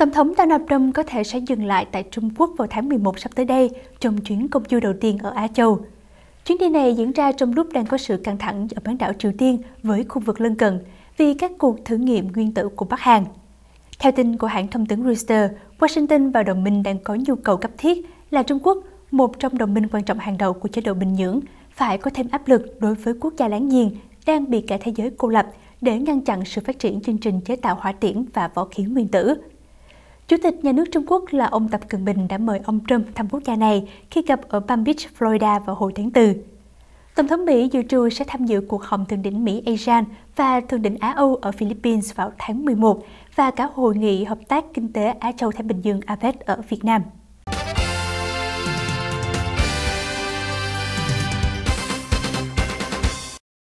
Tổng thống Donald Trump có thể sẽ dừng lại tại Trung Quốc vào tháng 11 sắp tới đây trong chuyến công du đầu tiên ở Á Châu. Chuyến đi này diễn ra trong lúc đang có sự căng thẳng ở bán đảo Triều Tiên với khu vực lân cận vì các cuộc thử nghiệm nguyên tử của Bắc Hàn. Theo tin của hãng thông tấn Reuters, Washington và đồng minh đang có nhu cầu cấp thiết là Trung Quốc, một trong đồng minh quan trọng hàng đầu của chế độ Bình Nhưỡng, phải có thêm áp lực đối với quốc gia láng giềng đang bị cả thế giới cô lập để ngăn chặn sự phát triển chương trình chế tạo hỏa tiễn và võ khí nguyên tử. Chủ tịch nhà nước Trung Quốc là ông Tập Cận Bình đã mời ông Trump thăm quốc gia này khi gặp ở Palm Beach, Florida vào hồi tháng 4. Tổng thống Mỹ dự trù sẽ tham dự cuộc họp thượng đỉnh Mỹ ASEAN và thượng đỉnh Á Âu ở Philippines vào tháng 11 và cả hội nghị hợp tác kinh tế Á Châu Thái Bình Dương APEC ở Việt Nam.